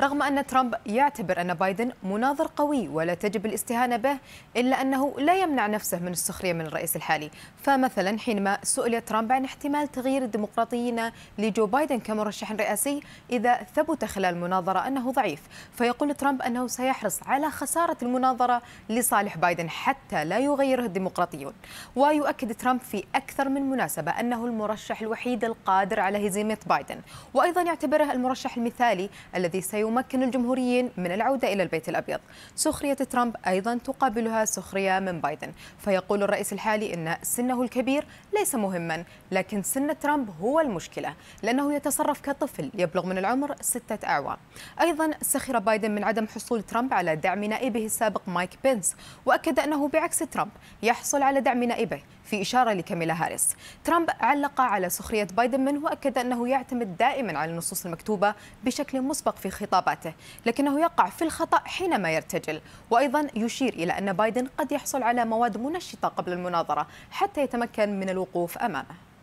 رغم أن ترامب يعتبر أن بايدن مناظر قوي ولا تجب الاستهانة به إلا أنه لا يمنع نفسه من السخرية من الرئيس الحالي فمثلا حينما سئل ترامب عن احتمال تغيير الديمقراطيين لجو بايدن كمرشح رئاسي إذا ثبت خلال المناظرة أنه ضعيف فيقول ترامب أنه سيحرص على خسارة المناظرة لصالح بايدن حتى لا يغيره الديمقراطيون ويؤكد ترامب في أكثر من مناسبة أنه المرشح الوحيد القادر على هزيمة بايدن وأيضا يعتبره المرشح المثالي الذي سي يمكن الجمهوريين من العودة إلى البيت الأبيض سخرية ترامب أيضا تقابلها سخرية من بايدن فيقول الرئيس الحالي إن سنه الكبير ليس مهما لكن سن ترامب هو المشكلة لأنه يتصرف كطفل يبلغ من العمر ستة أعوام أيضا سخر بايدن من عدم حصول ترامب على دعم نائبه السابق مايك بينس وأكد أنه بعكس ترامب يحصل على دعم نائبه في إشارة لكاميلا هاريس ترامب علق على سخرية بايدن منه وأكد أنه يعتمد دائما على النصوص المكتوبة بشكل مسبق في خطاب خطاباته لكنه يقع في الخطأ حينما يرتجل وأيضا يشير إلى أن بايدن قد يحصل على مواد منشطة قبل المناظرة حتى يتمكن من الوقوف أمامه